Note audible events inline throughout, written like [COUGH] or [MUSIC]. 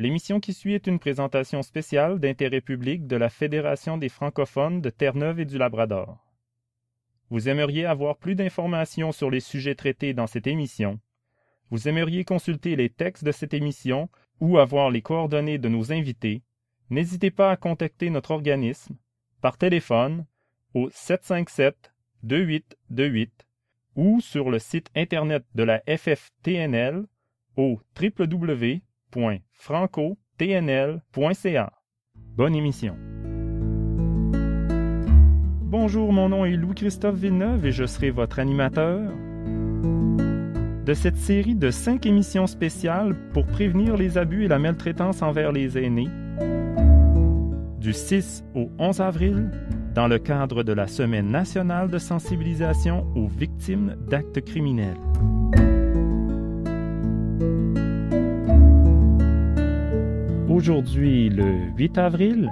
L'émission qui suit est une présentation spéciale d'intérêt public de la Fédération des francophones de Terre-Neuve et du Labrador. Vous aimeriez avoir plus d'informations sur les sujets traités dans cette émission. Vous aimeriez consulter les textes de cette émission ou avoir les coordonnées de nos invités. N'hésitez pas à contacter notre organisme par téléphone au 757 2828 ou sur le site internet de la FFTNL au www franco.tnl.ca. Bonne émission. Bonjour, mon nom est Louis-Christophe Villeneuve et je serai votre animateur de cette série de cinq émissions spéciales pour prévenir les abus et la maltraitance envers les aînés du 6 au 11 avril dans le cadre de la Semaine nationale de sensibilisation aux victimes d'actes criminels. Aujourd'hui, le 8 avril,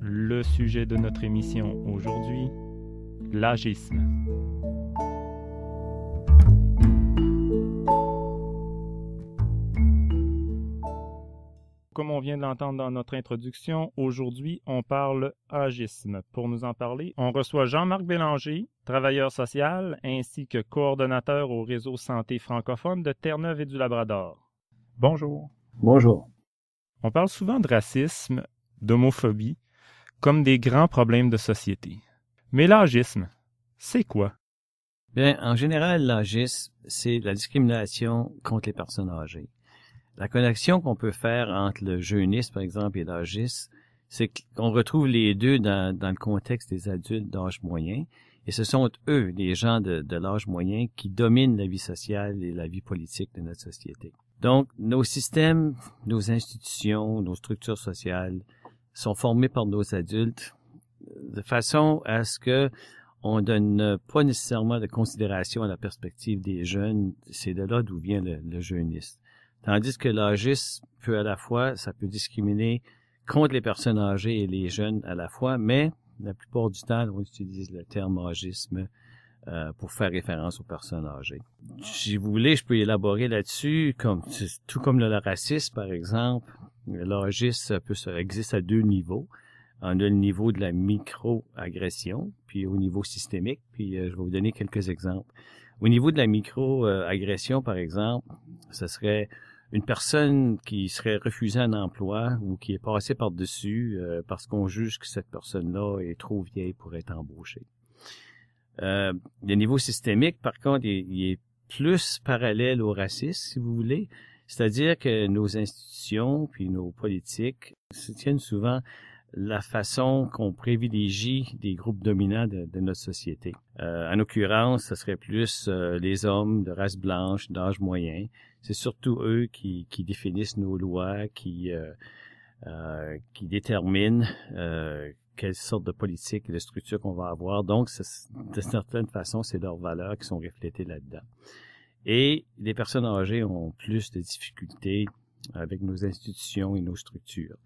le sujet de notre émission aujourd'hui, l'agisme. comme on vient de l'entendre dans notre introduction, aujourd'hui, on parle agisme. Pour nous en parler, on reçoit Jean-Marc Bélanger, travailleur social, ainsi que coordonnateur au réseau santé francophone de Terre-Neuve et du Labrador. Bonjour. Bonjour. On parle souvent de racisme, d'homophobie, comme des grands problèmes de société. Mais l'agisme, c'est quoi? Bien, en général, l'agisme, c'est la discrimination contre les personnes âgées. La connexion qu'on peut faire entre le jeuniste, par exemple, et l'âgiste, c'est qu'on retrouve les deux dans, le contexte des adultes d'âge moyen. Et ce sont eux, les gens de, l'âge moyen, qui dominent la vie sociale et la vie politique de notre société. Donc, nos systèmes, nos institutions, nos structures sociales sont formées par nos adultes euh, de façon à ce que on donne pas nécessairement de considération à la perspective des jeunes. C'est de là d'où vient le, le Tandis que l'âgisme peut à la fois, ça peut discriminer contre les personnes âgées et les jeunes à la fois, mais la plupart du temps, on utilise le terme âgisme euh, pour faire référence aux personnes âgées. Si vous voulez, je peux élaborer là-dessus, comme tout comme le racisme, par exemple, l'âgisme peut existe à deux niveaux. On a le niveau de la micro-agression, puis au niveau systémique, puis euh, je vais vous donner quelques exemples. Au niveau de la micro-agression, par exemple, ce serait une personne qui serait refusée un emploi ou qui est passée par-dessus euh, parce qu'on juge que cette personne-là est trop vieille pour être embauchée. Euh, le niveau systémique, par contre, il, est plus parallèle au racisme, si vous voulez. C'est-à-dire que nos institutions puis nos politiques se tiennent souvent la façon qu'on privilégie des groupes dominants de, notre société. Euh, en l'occurrence, ce serait plus euh, les hommes de race blanche, d'âge moyen. C'est surtout eux qui, définissent nos lois, qui, euh, déterminent quelle sorte de politique et de structure qu'on va avoir. Donc, de certaines façons, c'est leurs valeurs qui sont reflétées là-dedans. Et les personnes âgées ont plus de difficultés avec nos institutions et nos structures.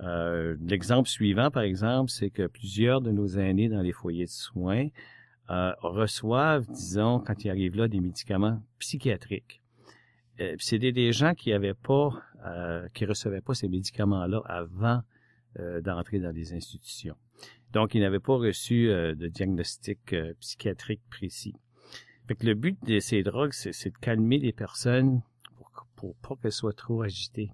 Euh, l'exemple suivant, par exemple, c'est que plusieurs de nos aînés dans les foyers de soins euh, reçoivent, disons, quand ils arrivent là, des médicaments psychiatriques. Euh, des, gens qui avaient pas, euh, qui recevaient pas ces médicaments-là avant d'entrer dans les institutions. Donc, ils n'avaient pas reçu de diagnostic psychiatrique précis. Fait que le but de ces drogues, c'est de calmer les personnes pour, pour pas qu'elles soient trop agitées.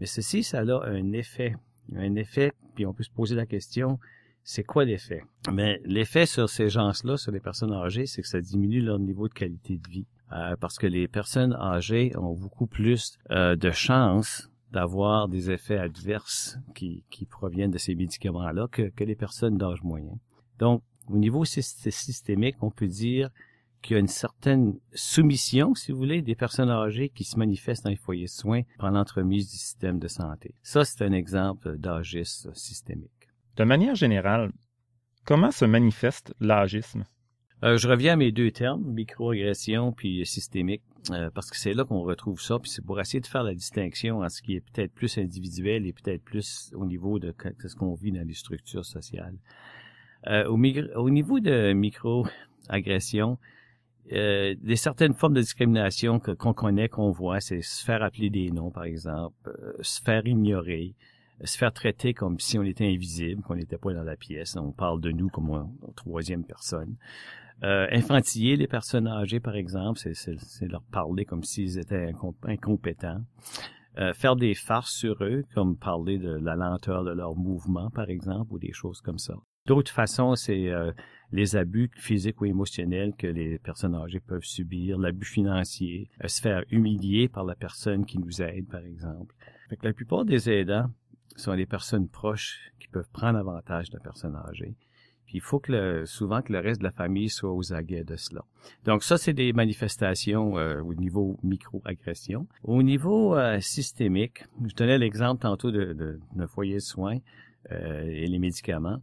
Mais ceci, ça a un effet. Un effet, puis on peut se poser la question, c'est quoi l'effet? Mais ben, l'effet sur ces gens-là, sur les personnes âgées, c'est que ça diminue leur niveau de qualité de vie. Euh, parce que les personnes âgées ont beaucoup plus euh, de chances d'avoir des effets adverses qui, qui proviennent de ces médicaments-là que, que les personnes d'âge moyen. Donc, au niveau systémique, on peut dire qu'il y a une certaine soumission, si vous voulez, des personnes âgées qui se manifestent dans les foyers de soins pendant l'entremise du système de santé. Ça, c'est un exemple d'âgisme systémique. De manière générale, comment se manifeste l'âgisme? Euh, je reviens à mes deux termes, microagression puis systémique, euh, parce que c'est là qu'on retrouve ça, puis c'est pour essayer de faire la distinction entre ce qui est peut-être plus individuel et peut-être plus au niveau de ce qu'on vit dans les structures sociales. Euh, au, niveau de microagression, euh, des certaines formes de discrimination que, qu'on connaît, qu'on voit, c'est se faire appeler des noms, par exemple, euh, se faire ignorer, euh, se faire traiter comme si on était invisible, qu'on n'était pas dans la pièce, on parle de nous comme en, troisième personne. infantiller les personnes âgées, par exemple, c'est, leur parler comme s'ils étaient incompétents. faire des farces sur eux, comme parler de la lenteur de leur mouvement, par exemple, ou des choses comme ça. D'autres façons, c'est euh, les abus physiques ou émotionnels que les personnes âgées peuvent subir, l'abus financier, euh, se faire humilier par la personne qui nous aide, par exemple. la plupart des aidants sont des personnes proches qui peuvent prendre avantage de la personne âgée. Puis il faut que souvent que le reste de la famille soit aux aguets de cela. Donc ça, c'est des manifestations euh, au niveau micro agression Au niveau systémique, je tenais l'exemple tantôt de, foyer de soins et les médicaments.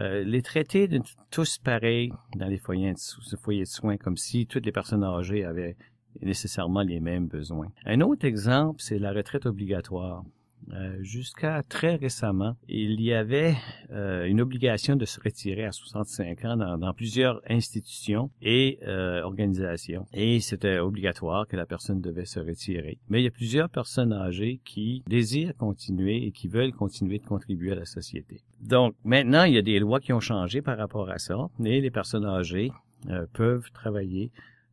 Euh, les traiter tous pareils dans les foyers de soins, comme si toutes les personnes âgées avaient nécessairement les mêmes besoins. Un autre exemple, c'est la retraite obligatoire. Euh, jusqu'à très récemment, il y avait euh, une obligation de se retirer à 65 ans dans, plusieurs institutions et euh, organisations. Et c'était obligatoire que la personne devait se retirer. Mais il y a plusieurs personnes âgées qui désirent continuer et qui veulent continuer de contribuer à la société. Donc maintenant, il y a des lois qui ont changé par rapport à ça. Et les personnes âgées peuvent travailler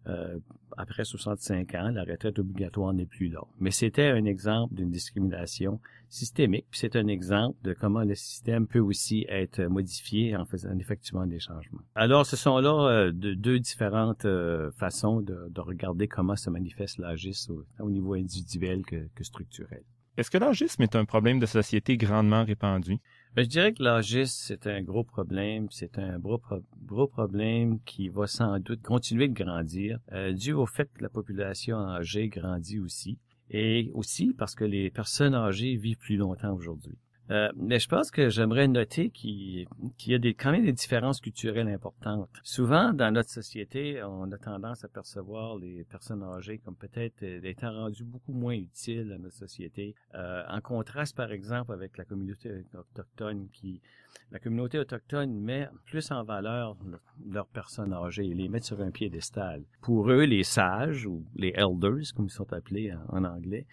euh, après 65 ans, la retraite obligatoire n'est plus là. Mais c'était un exemple d'une discrimination systémique, puis c'est un exemple de comment le système peut aussi être modifié en, faisant, effectivement des changements. Alors, ce sont là euh, de, deux différentes euh, façons de, regarder comment se manifeste l'agisme au, niveau individuel que, structurel. Est-ce que l'agisme est un problème de société grandement répandu? Ben, je dirais que l'âgisme, c'est un gros problème. C'est un gros, gros, problème qui va sans doute continuer de grandir, euh, dû au fait que la population âgée grandit aussi, et aussi parce que les personnes âgées vivent plus longtemps aujourd'hui. Euh, mais je pense que j'aimerais noter qu'il y a des, quand même des différences culturelles importantes. Souvent, dans notre société, on a tendance à percevoir les personnes âgées comme peut-être euh, étant rendues beaucoup moins utiles à notre société. Euh, en contraste, par exemple, avec la communauté autochtone qui, la communauté autochtone met plus en valeur leurs personnes âgées et les met sur un piédestal. Pour eux, les sages ou les elders, comme ils sont appelés en anglais,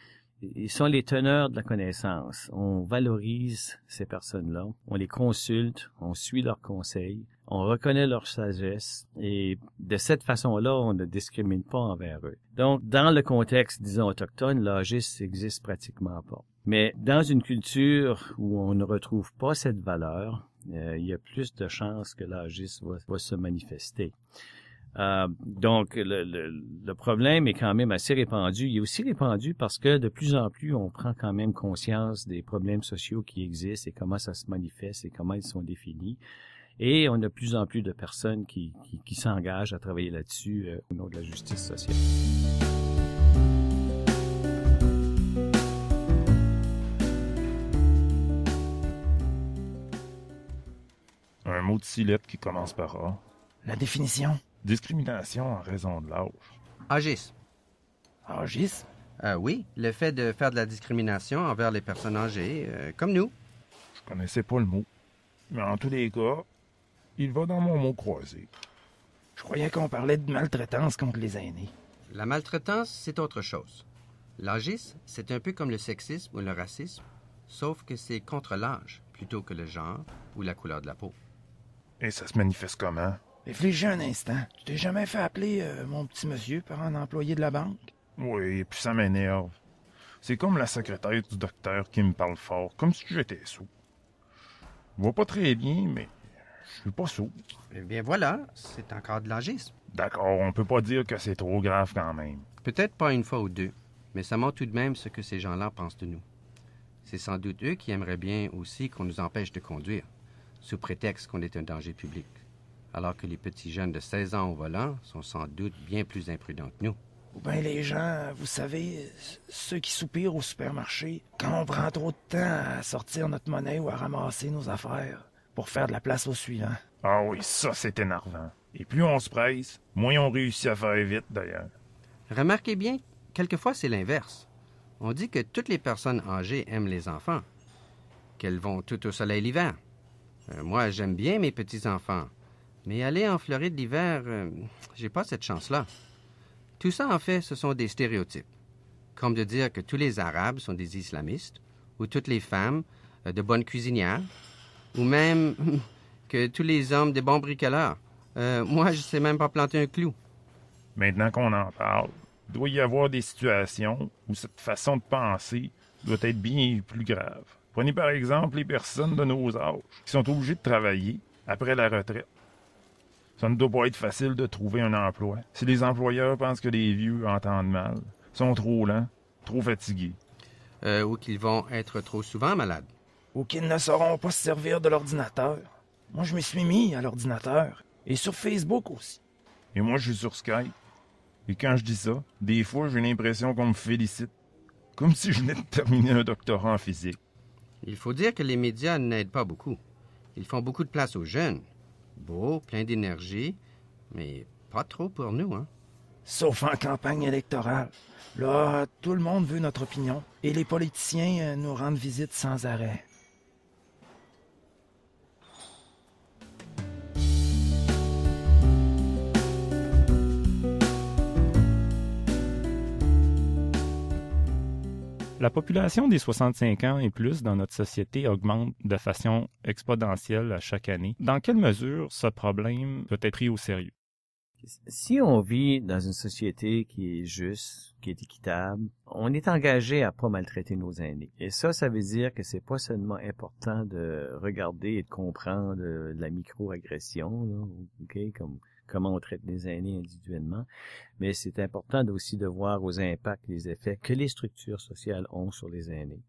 ils sont les teneurs de la connaissance. On valorise ces personnes-là, on les consulte, on suit leurs conseils, on reconnaît leur sagesse et de cette façon-là, on ne discrimine pas envers eux. Donc, dans le contexte, disons, autochtone, l'âgisme n'existe pratiquement pas. Mais dans une culture où on ne retrouve pas cette valeur, euh, il y a plus de chances que l'âgisme va se manifester. Euh, donc, le, le, problème est quand même assez répandu. Il est aussi répandu parce que de plus en plus, on prend quand même conscience des problèmes sociaux qui existent et comment ça se manifeste et comment ils sont définis. Et on a de plus en plus de personnes qui, qui, s'engagent à travailler là-dessus euh, au nom de la justice sociale. Un mot de six qui commence par A. La définition Discrimination en raison de l'âge. Agis. Agis? Euh, oui, le fait de faire de la discrimination envers les personnes âgées, euh, comme nous. Je connaissais pas le mot. Mais en tous les cas, il va dans mon mot croisé. Je croyais qu'on parlait de maltraitance contre les aînés. La maltraitance, c'est autre chose. L'âgisme, c'est un peu comme le sexisme ou le racisme, sauf que c'est contre l'âge plutôt que le genre ou la couleur de la peau. Et ça se manifeste comment? Réfléchis un instant. Tu t'es jamais fait appeler euh, mon petit monsieur par un employé de la banque? Oui, et puis ça m'énerve. C'est comme la secrétaire du docteur qui me parle fort, comme si j'étais sous. Je vois pas très bien, mais je suis pas saoul. »« Eh bien voilà, c'est encore de l'agisme. D'accord, on peut pas dire que c'est trop grave quand même. Peut-être pas une fois ou deux, mais ça montre tout de même ce que ces gens-là pensent de nous. C'est sans doute eux qui aimeraient bien aussi qu'on nous empêche de conduire, sous prétexte qu'on est un danger public alors que les petits jeunes de 16 ans au volant sont sans doute bien plus imprudents que nous. Ou bien les gens, vous savez, ceux qui soupirent au supermarché, quand on prend trop de temps à sortir notre monnaie ou à ramasser nos affaires pour faire de la place au suivant. Ah oui, ça c'est énervant. Et plus on se presse, moins on réussit à faire vite d'ailleurs. Remarquez bien, quelquefois c'est l'inverse. On dit que toutes les personnes âgées aiment les enfants, qu'elles vont tout au soleil l'hiver. Euh, moi, j'aime bien mes petits-enfants, mais aller en Floride l'hiver, je euh, j'ai pas cette chance-là. Tout ça, en fait, ce sont des stéréotypes. Comme de dire que tous les Arabes sont des islamistes, ou toutes les femmes euh, de bonnes cuisinières, ou même [LAUGHS] que tous les hommes des bons bricoleurs. Euh, moi, je sais même pas planter un clou. Maintenant qu'on en parle, il doit y avoir des situations où cette façon de penser doit être bien plus grave. Prenez par exemple les personnes de nos âges qui sont obligées de travailler après la retraite. Ça ne doit pas être facile de trouver un emploi. Si les employeurs pensent que les vieux entendent mal, sont trop lents, trop fatigués. Euh, ou qu'ils vont être trop souvent malades. Ou qu'ils ne sauront pas se servir de l'ordinateur. Moi, je me suis mis à l'ordinateur. Et sur Facebook aussi. Et moi, je suis sur Skype. Et quand je dis ça, des fois, j'ai l'impression qu'on me félicite. Comme si je venais de terminer un doctorat en physique. Il faut dire que les médias n'aident pas beaucoup. Ils font beaucoup de place aux jeunes. Beau, plein d'énergie, mais pas trop pour nous, hein? Sauf en campagne électorale. Là, tout le monde veut notre opinion. Et les politiciens euh, nous rendent visite sans arrêt. La population des 65 ans et plus dans notre société augmente de façon exponentielle à chaque année. Dans quelle mesure ce problème peut être pris au sérieux? Si on vit dans une société qui est juste, qui est équitable, on est engagé à pas maltraiter nos aînés. Et ça, ça veut dire que c'est pas seulement important de regarder et de comprendre euh, la microagression, là, comme comment on traite les aînés individuellement, mais c'est important aussi de voir aux impacts, les effets que les structures sociales ont sur les aînés.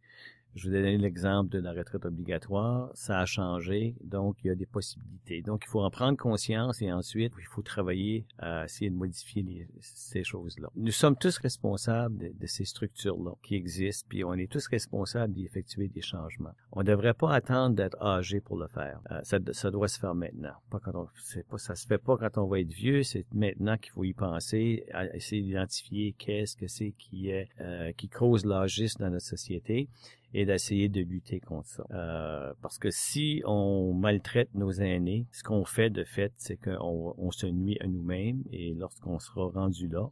Je vous ai donné l'exemple de la retraite obligatoire. Ça a changé, donc il y a des possibilités. Donc il faut en prendre conscience et ensuite il faut travailler à essayer de modifier ces choses-là. Nous sommes tous responsables de, ces structures-là qui existent, puis on est tous responsables d'y effectuer des changements. On ne devrait pas attendre d'être âgé pour le faire. Euh, ça, doit se faire maintenant. Pas quand on, pas, ça se fait pas quand on va être vieux. C'est maintenant qu'il faut y penser, essayer d'identifier qu'est-ce que c'est qui est euh, qui cause l'âgisme dans notre société et d'essayer de lutter contre ça. Euh, parce que si on maltraite nos aînés, ce qu'on fait de fait, c'est qu'on se nuit à nous-mêmes et lorsqu'on sera rendu là,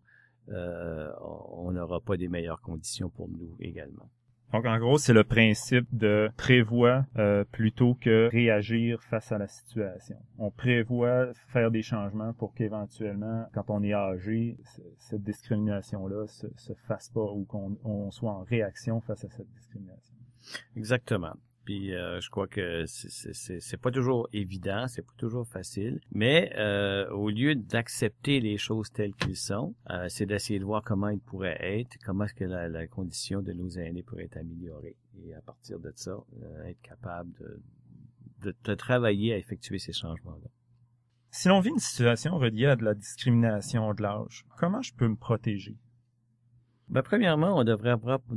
euh, on n'aura pas des meilleures conditions pour nous également. Donc en gros, c'est le principe de prévoir euh, plutôt que réagir face à la situation. On prévoit faire des changements pour qu'éventuellement, quand on est âgé, cette discrimination-là se, se fasse pas ou qu'on soit en réaction face à cette discrimination. Exactement. Puis euh, je crois que c'est pas toujours évident, c'est pas toujours facile, mais euh, au lieu d'accepter les choses telles qu'elles sont, euh, c'est d'essayer de voir comment elles pourraient être, comment est-ce que la, condition de nos aînés pourrait être améliorée, et à partir de ça, être capable de, de, travailler à effectuer ces changements-là. Si l'on vit une situation reliée à de la discrimination de l'âge, comment je peux me protéger? Ben, premièrement, on ne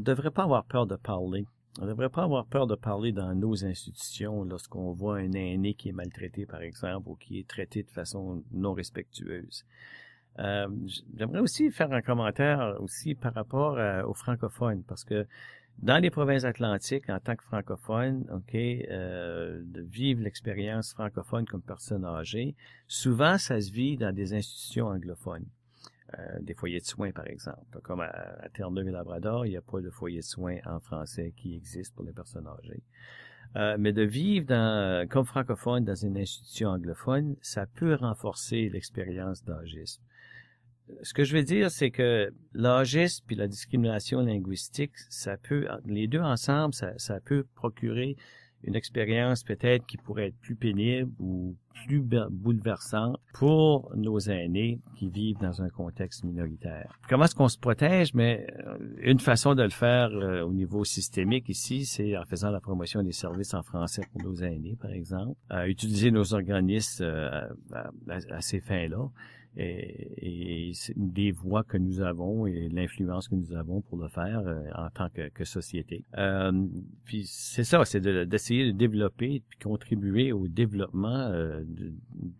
devrait pas avoir peur de parler on ne devrait pas avoir peur de parler dans nos institutions lorsqu'on voit un aîné qui est maltraité, par exemple, ou qui est traité de façon non respectueuse. Euh, j'aimerais aussi faire un commentaire aussi par rapport euh, aux francophones, parce que dans les provinces atlantiques, en tant que francophone, ok, euh, de vivre l'expérience francophone comme personne âgée, souvent ça se vit dans des institutions anglophones. Euh, des foyers de soins, par exemple. Comme à, Terre-Neuve et Labrador, il n'y a pas de foyer de soins en français qui existe pour les personnes âgées. Euh, mais de vivre euh, comme francophone dans une institution anglophone, ça peut renforcer l'expérience d'âgisme. Ce que je veux dire, c'est que l'âgisme puis la discrimination linguistique, ça peut, les deux ensemble, ça peut procurer une expérience peut-être qui pourrait être plus pénible ou plus bouleversante pour nos aînés qui vivent dans un contexte minoritaire. Comment est-ce qu'on se protège? Mais euh, une façon de le faire euh, au niveau systémique ici, c'est en faisant la promotion des services en français pour nos aînés, par exemple, à utiliser nos organismes euh, à, ces fins-là et, et des voix que nous avons et l'influence que nous avons pour le faire euh, en tant que, que société. Euh, puis c'est ça, c'est d'essayer de, développer puis contribuer au développement euh, de,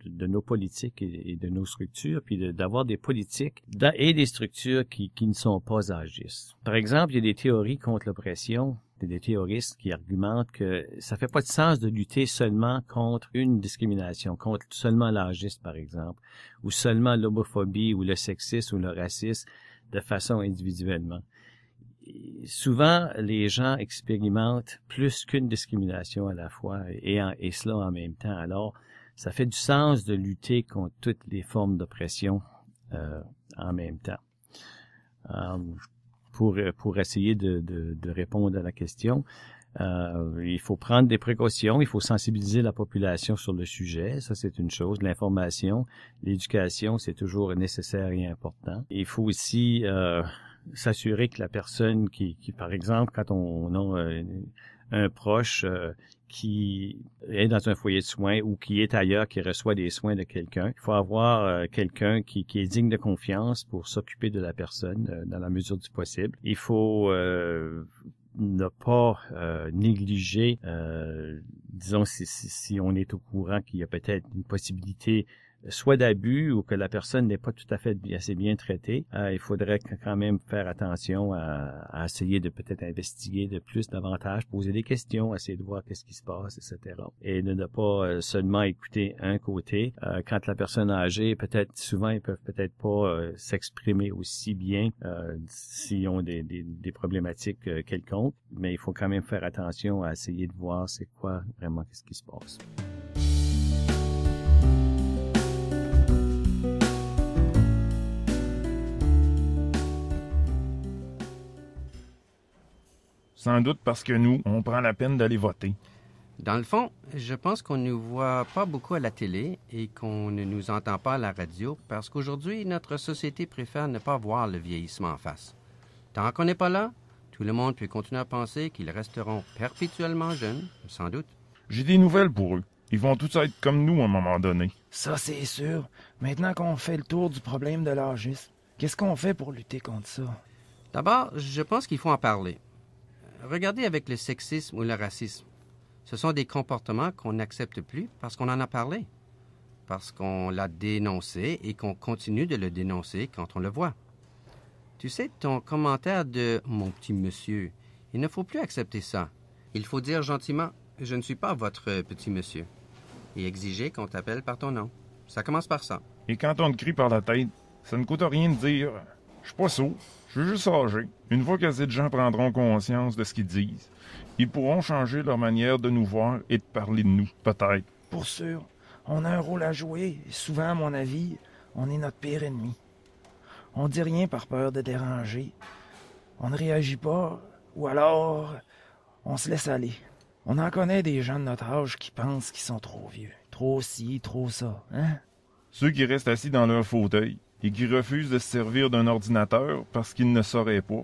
de, nos politiques et, de nos structures, puis d'avoir des politiques et des structures qui, qui ne sont pas agistes. Par exemple, il y a des théories contre l'oppression des théoristes qui argumentent que ça fait pas de sens de lutter seulement contre une discrimination, contre seulement l'âgisme, par exemple, ou seulement l'homophobie, ou le sexisme, ou le racisme, de façon individuellement. souvent, les gens expérimentent plus qu'une discrimination à la fois, et, cela en même temps. Alors, ça fait du sens de lutter contre toutes les formes d'oppression euh, en même temps. Euh, pour, euh, pour essayer de, de, de répondre à la question. Euh, il faut prendre des précautions, il faut sensibiliser la population sur le sujet, ça c'est une chose. L'information, l'éducation, c'est toujours nécessaire et important. Il faut aussi euh, s'assurer que la personne qui, qui, par exemple, quand on, a un, proche euh, qui est dans un foyer de soins ou qui est ailleurs, qui reçoit des soins de quelqu'un. Il faut avoir euh, quelqu'un qui, est digne de confiance pour s'occuper de la personne euh, dans la mesure du possible. Il faut euh, ne pas négliger, disons, si, si, on est au courant qu'il y a peut-être une possibilité soit d'abus ou que la personne n'est pas tout à fait assez bien traitée, euh, il faudrait quand même faire attention à, essayer de peut-être investiguer de plus davantage, poser des questions, essayer de voir qu'est-ce qui se passe, etc. Et ne pas euh, seulement écouter un côté. Euh, quand la personne âgée, peut-être souvent, ils peuvent peut-être pas s'exprimer aussi bien s'ils ont des, des problématiques quelconques, mais il faut quand même faire attention à essayer de voir c'est quoi vraiment qu'est-ce qui se passe. Sans doute parce que nous, on prend la peine d'aller voter. Dans le fond, je pense qu'on ne nous voit pas beaucoup à la télé et qu'on ne nous entend pas à la radio parce qu'aujourd'hui, notre société préfère ne pas voir le vieillissement en face. Tant qu'on n'est pas là, tout le monde peut continuer à penser qu'ils resteront perpétuellement jeunes, sans doute. J'ai des nouvelles pour eux. Ils vont tous être comme nous à un moment donné. Ça, c'est sûr. Maintenant qu'on fait le tour du problème de l'âge, qu'est-ce qu'on fait pour lutter contre ça? D'abord, je pense qu'il faut en parler. Regardez avec le sexisme ou le racisme. Ce sont des comportements qu'on n'accepte plus parce qu'on en a parlé, parce qu'on l'a dénoncé et qu'on continue de le dénoncer quand on le voit. Tu sais, ton commentaire de mon petit monsieur, il ne faut plus accepter ça. Il faut dire gentiment Je ne suis pas votre petit monsieur et exiger qu'on t'appelle par ton nom. Ça commence par ça. Et quand on te crie par la tête, ça ne coûte rien de dire je suis pas sourd. Je suis juste âgé. Une fois que de gens prendront conscience de ce qu'ils disent, ils pourront changer leur manière de nous voir et de parler de nous, peut-être. Pour sûr, on a un rôle à jouer. Et souvent, à mon avis, on est notre pire ennemi. On dit rien par peur de déranger. On ne réagit pas, ou alors on se laisse aller. On en connaît des gens de notre âge qui pensent qu'ils sont trop vieux, trop ci, trop ça, hein? Ceux qui restent assis dans leur fauteuil, et qui refusent de se servir d'un ordinateur parce qu'ils ne sauraient pas,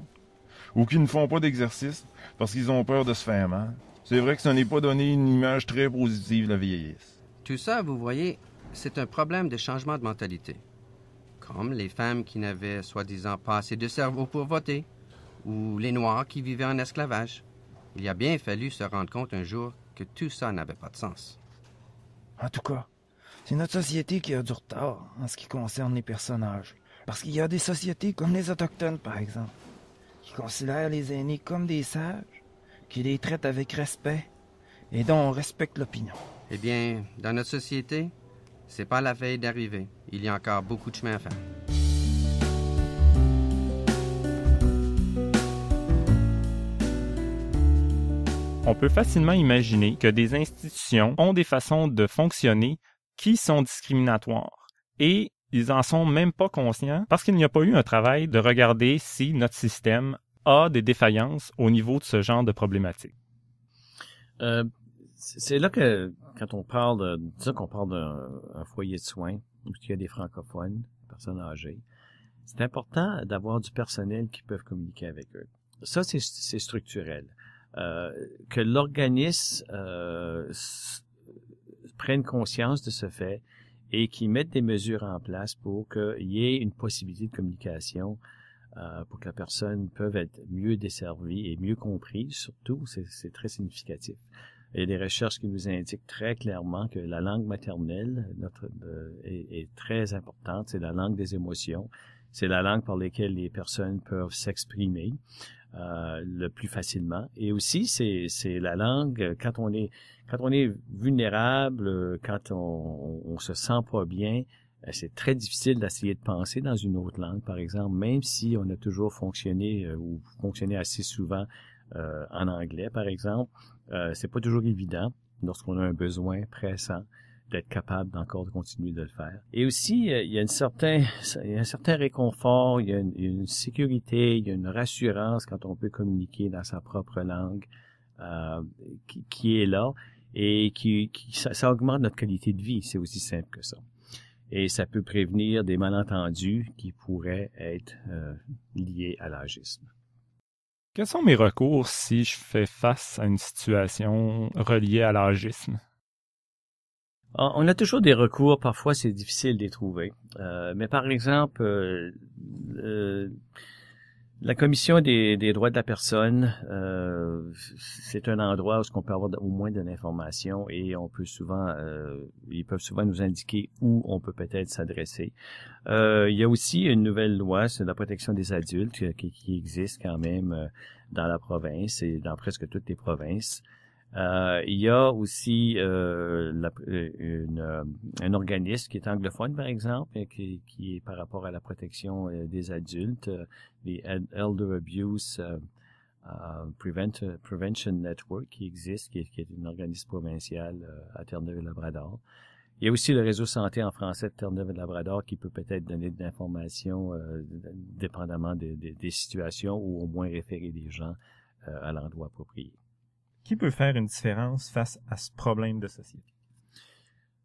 ou qui ne font pas d'exercice parce qu'ils ont peur de se faire mal. C'est vrai que ça n'est pas donné une image très positive de la vieillesse. Tout ça, vous voyez, c'est un problème de changement de mentalité. Comme les femmes qui n'avaient soi-disant pas assez de cerveau pour voter, ou les Noirs qui vivaient en esclavage. Il a bien fallu se rendre compte un jour que tout ça n'avait pas de sens. En tout cas, c'est notre société qui a du retard en ce qui concerne les personnages. Parce qu'il y a des sociétés comme les Autochtones, par exemple, qui considèrent les aînés comme des sages, qui les traitent avec respect et dont on respecte l'opinion. Eh bien, dans notre société, c'est pas la veille d'arriver. Il y a encore beaucoup de chemin à faire. On peut facilement imaginer que des institutions ont des façons de fonctionner qui sont discriminatoires. Et ils en sont même pas conscients parce qu'il n'y a pas eu un travail de regarder si notre système a des défaillances au niveau de ce genre de problématique. Euh, c'est là que quand on parle de, parle d'un foyer de soins où il y a des francophones, personnes âgées, c'est important d'avoir du personnel qui peuvent communiquer avec eux. Ça, c'est structurel. Euh, que l'organisme euh, prennent conscience de ce fait et qui mettent des mesures en place pour qu'il y ait une possibilité de communication euh, pour que la personne peut être mieux desservie et mieux comprise, surtout, c'est très significatif. Il y a des recherches qui nous indiquent très clairement que la langue maternelle notre, euh, est, est, très importante, c'est la langue des émotions, c'est la langue par laquelle les personnes peuvent s'exprimer. Euh, le plus facilement. Et aussi, c'est, c'est la langue. Euh, quand on est quand on est vulnérable, euh, quand on, on se sent pas bien, c'est très difficile d'essayer de penser dans une autre langue, par exemple, même si on a toujours fonctionné ou fonctionné assez souvent en anglais, par exemple. c'est pas toujours évident lorsqu'on a un besoin pressant d'être capable d'encore de continuer de le faire. Et aussi, euh, il y a, un certain réconfort, il y a une, sécurité, il y a une rassurance quand on peut communiquer dans sa propre langue euh, qui, est là et qui, ça, augmente notre qualité de vie. C'est aussi simple que ça. Et ça peut prévenir des malentendus qui pourraient être euh, liés à l'agisme. Quels sont mes recours si je fais face à une situation reliée à l'agisme? Ah, on a toujours des recours, parfois c'est difficile de les trouver. Euh, mais par exemple, euh, euh, la commission des, droits de la personne, c'est un endroit où on peut avoir au moins de l'information et on peut souvent, ils peuvent souvent nous indiquer où on peut peut-être s'adresser. il y a aussi une nouvelle loi sur la protection des adultes qui existe quand même dans la province et dans presque toutes les provinces. Euh, il y a aussi euh, euh, euh, un organisme qui est anglophone, par exemple, et euh, qui, est par rapport à la protection des adultes, les Elder Abuse Prevention Network qui existe, qui est, qui un organisme provincial à Terre-Neuve-Labrador. et Il y a aussi le réseau santé en français de Terre-Neuve-Labrador et qui peut peut-être donner de l'information dépendamment de, des situations ou au moins référer des gens à l'endroit approprié qui peut faire une différence face à ce problème de société?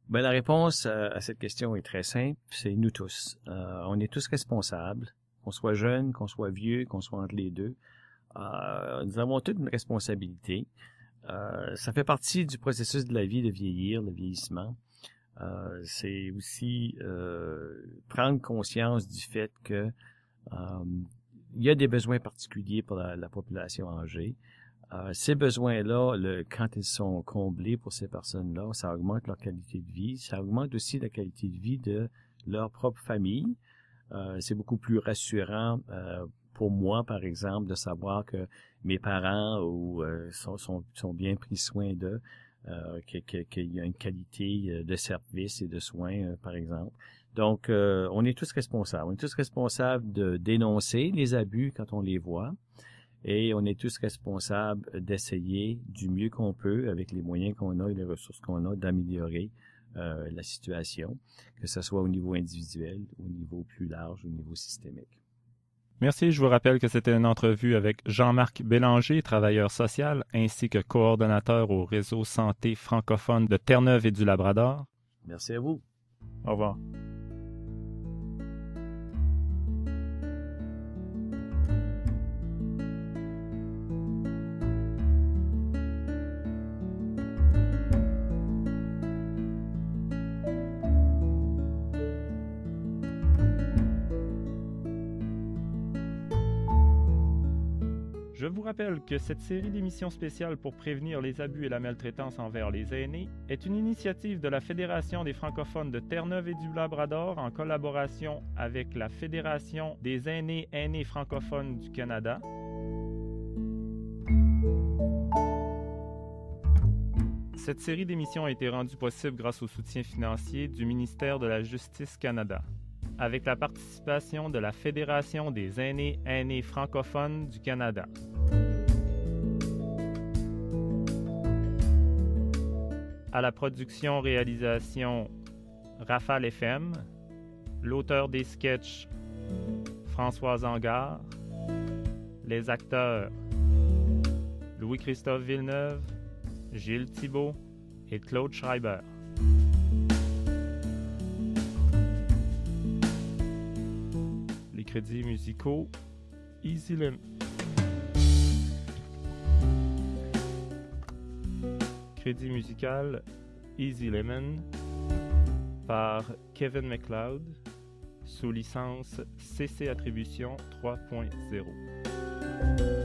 Ben, la réponse à cette question est très simple, c'est nous tous. Euh, on est tous responsables, qu'on soit jeune, qu'on soit vieux, qu'on soit entre les deux. Euh, nous avons toutes une responsabilité. Euh, ça fait partie du processus de la vie de vieillir, le vieillissement. c'est aussi prendre conscience du fait que il y a des besoins particuliers pour la population âgée. Euh, ces besoins-là, quand ils sont comblés pour ces personnes-là, ça augmente leur qualité de vie, ça augmente aussi la qualité de vie de leur propre famille. Euh, c'est beaucoup plus rassurant euh, pour moi, par exemple, de savoir que mes parents sont, sont, bien pris soin d'eux, qu'il y a une qualité de service et de soins, par exemple. Donc, on est tous responsables. On est tous responsables de dénoncer les abus quand on les voit et on est tous responsables d'essayer du mieux qu'on peut, avec les moyens qu'on a et les ressources qu'on a, d'améliorer euh, la situation, que ce soit au niveau individuel, au niveau plus large, au niveau systémique. Merci. Je vous rappelle que c'était une entrevue avec Jean-Marc Bélanger, travailleur social, ainsi que coordonnateur au réseau santé francophone de Terre-Neuve et du Labrador. Merci à vous. Au revoir. rappelle que cette série d'émissions spéciales pour prévenir les abus et la maltraitance envers les aînés est une initiative de la Fédération des francophones de Terre-Neuve et du Labrador en collaboration avec la Fédération des aînés aînés francophones du Canada. Cette série d'émissions a été rendue possible grâce au soutien financier du ministère de la Justice Canada avec la participation de la Fédération des aînés aînés francophones du Canada. à la production-réalisation Raphaël FM, l'auteur des sketchs François Angard, les acteurs Louis-Christophe Villeneuve, Gilles Thibault et Claude Schreiber. Les crédits musicaux Easy Limit. crédit musical Easy Lemon par Kevin McLeod sous licence CC Attribution 3.0.